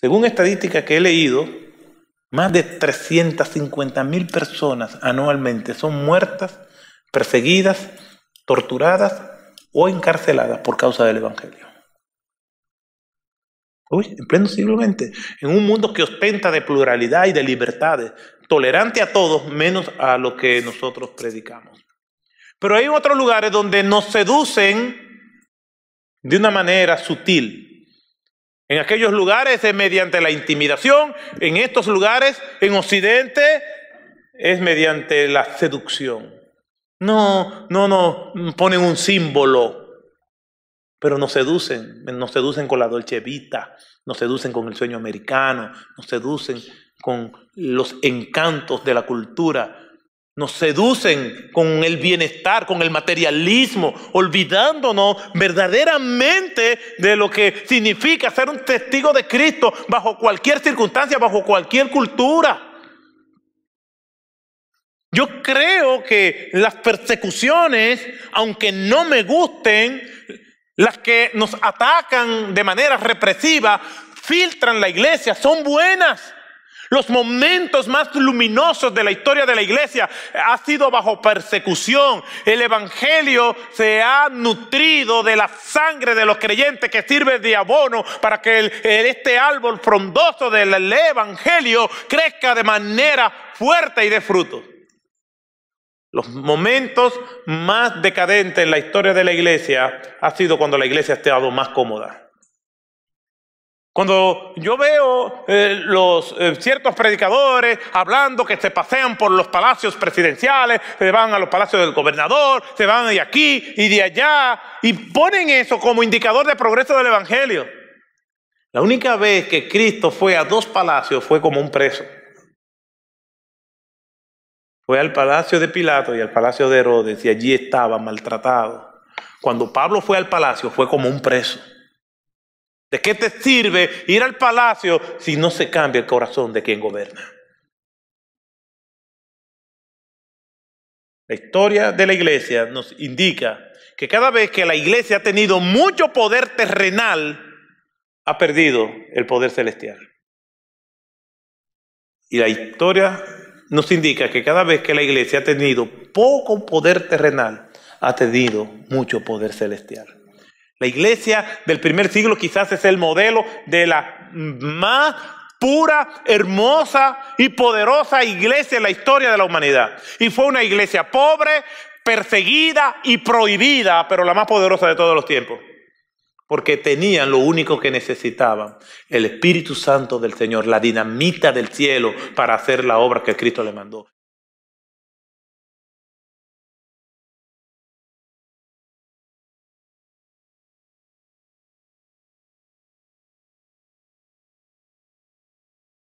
Según estadísticas que he leído, más de 350 mil personas anualmente son muertas, perseguidas, torturadas o encarceladas por causa del Evangelio. Uy, en pleno siglo XX, en un mundo que ostenta de pluralidad y de libertades, tolerante a todos menos a lo que nosotros predicamos. Pero hay otros lugares donde nos seducen de una manera sutil, en aquellos lugares es mediante la intimidación, en estos lugares, en Occidente, es mediante la seducción. No, no, no, ponen un símbolo, pero nos seducen, nos seducen con la Dolce Vita, nos seducen con el sueño americano, nos seducen con los encantos de la cultura, nos seducen con el bienestar, con el materialismo, olvidándonos verdaderamente de lo que significa ser un testigo de Cristo bajo cualquier circunstancia, bajo cualquier cultura. Yo creo que las persecuciones, aunque no me gusten, las que nos atacan de manera represiva, filtran la iglesia, son buenas. Los momentos más luminosos de la historia de la iglesia eh, ha sido bajo persecución. El evangelio se ha nutrido de la sangre de los creyentes que sirve de abono para que este árbol frondoso del evangelio crezca de manera fuerte y de fruto. Los momentos más decadentes en la historia de la iglesia ha sido cuando la iglesia ha estado más cómoda. Cuando yo veo eh, los eh, ciertos predicadores hablando que se pasean por los palacios presidenciales, se van a los palacios del gobernador, se van de aquí y de allá, y ponen eso como indicador de progreso del Evangelio. La única vez que Cristo fue a dos palacios fue como un preso. Fue al palacio de Pilato y al palacio de Herodes, y allí estaba maltratado. Cuando Pablo fue al palacio fue como un preso. ¿De qué te sirve ir al palacio si no se cambia el corazón de quien gobierna? La historia de la iglesia nos indica que cada vez que la iglesia ha tenido mucho poder terrenal, ha perdido el poder celestial. Y la historia nos indica que cada vez que la iglesia ha tenido poco poder terrenal, ha tenido mucho poder celestial. La iglesia del primer siglo quizás es el modelo de la más pura, hermosa y poderosa iglesia en la historia de la humanidad. Y fue una iglesia pobre, perseguida y prohibida, pero la más poderosa de todos los tiempos. Porque tenían lo único que necesitaban, el Espíritu Santo del Señor, la dinamita del cielo para hacer la obra que Cristo le mandó.